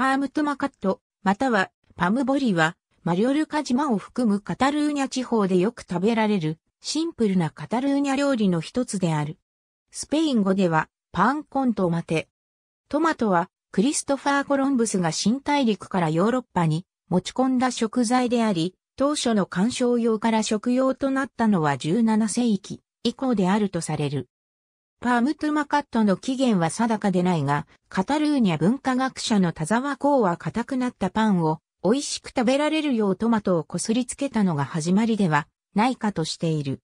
カームトマカット、またはパムボリは、マリョルカ島を含むカタルーニャ地方でよく食べられる、シンプルなカタルーニャ料理の一つである。スペイン語では、パンコントマテ。トマトは、クリストファー・コロンブスが新大陸からヨーロッパに持ち込んだ食材であり、当初の観賞用から食用となったのは17世紀以降であるとされる。パームトゥマカットの起源は定かでないが、カタルーニャ文化学者の田沢公は硬くなったパンを美味しく食べられるようトマトをこすりつけたのが始まりではないかとしている。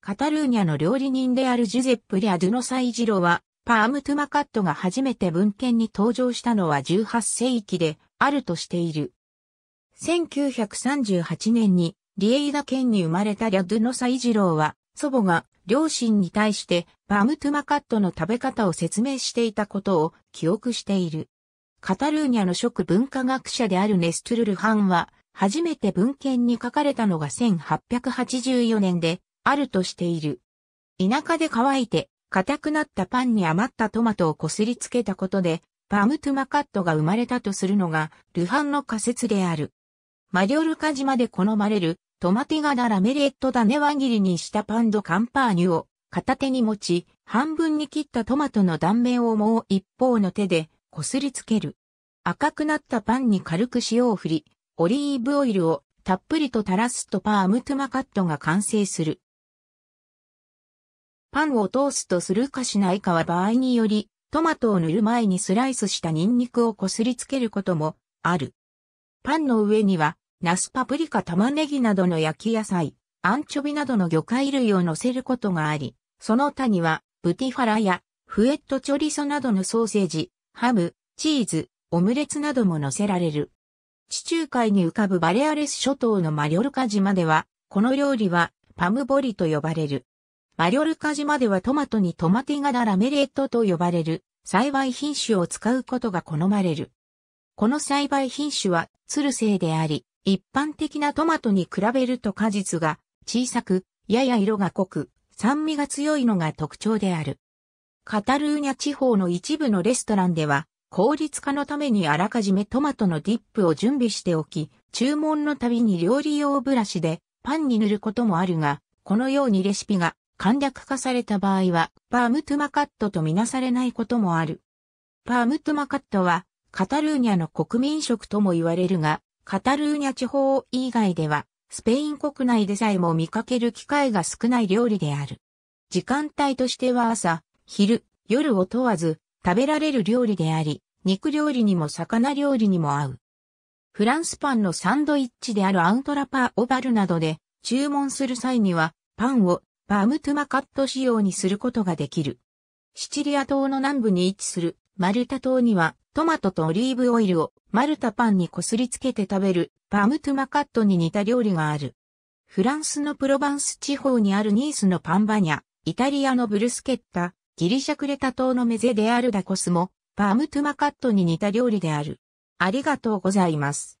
カタルーニャの料理人であるジュゼップ・リアドゥノサイジロは、パームトゥマカットが初めて文献に登場したのは18世紀であるとしている。1938年にリエイダ県に生まれたリア・ドゥノサイジロは、祖母が両親に対してバムトゥマカットの食べ方を説明していたことを記憶している。カタルーニャの食文化学者であるネストゥルルハンは、初めて文献に書かれたのが1884年で、あるとしている。田舎で乾いて、硬くなったパンに余ったトマトをこすりつけたことで、バムトゥマカットが生まれたとするのが、ルハンの仮説である。マリョルカ島で好まれるトマティガダラメレットね。輪切りにしたパンドカンパーニュを片手に持ち、半分に切ったトマトの断面をもう一方の手でこすりつける。赤くなったパンに軽く塩を振り、オリーブオイルをたっぷりと垂らすとパームトゥマカットが完成する。パンをトーストするかしないかは場合により、トマトを塗る前にスライスしたニンニクをこすりつけることもある。パンの上にはナスパプリカ玉ねぎなどの焼き野菜、アンチョビなどの魚介類を乗せることがあり、その他には、ブティファラや、フエットチョリソなどのソーセージ、ハム、チーズ、オムレツなども乗せられる。地中海に浮かぶバレアレス諸島のマリョルカ島では、この料理はパムボリと呼ばれる。マリョルカ島ではトマトにトマティガダラメレットと呼ばれる栽培品種を使うことが好まれる。この栽培品種はツルセイであり、一般的なトマトに比べると果実が小さく、やや色が濃く、酸味が強いのが特徴である。カタルーニャ地方の一部のレストランでは、効率化のためにあらかじめトマトのディップを準備しておき、注文のたびに料理用ブラシでパンに塗ることもあるが、このようにレシピが簡略化された場合は、パームトゥマカットとみなされないこともある。パームトゥマカットは、カタルーニャの国民食とも言われるが、カタルーニャ地方以外では、スペイン国内でさえも見かける機会が少ない料理である。時間帯としては朝、昼、夜を問わず、食べられる料理であり、肉料理にも魚料理にも合う。フランスパンのサンドイッチであるアウトラパーオバルなどで、注文する際には、パンをバームトゥマカット仕様にすることができる。シチリア島の南部に位置するマルタ島にはトマトとオリーブオイルをマルタパンにこすりつけて食べるパムトゥマカットに似た料理がある。フランスのプロバンス地方にあるニースのパンバニャ、イタリアのブルスケッタ、ギリシャクレタ島のメゼデアルダコスもパムトゥマカットに似た料理である。ありがとうございます。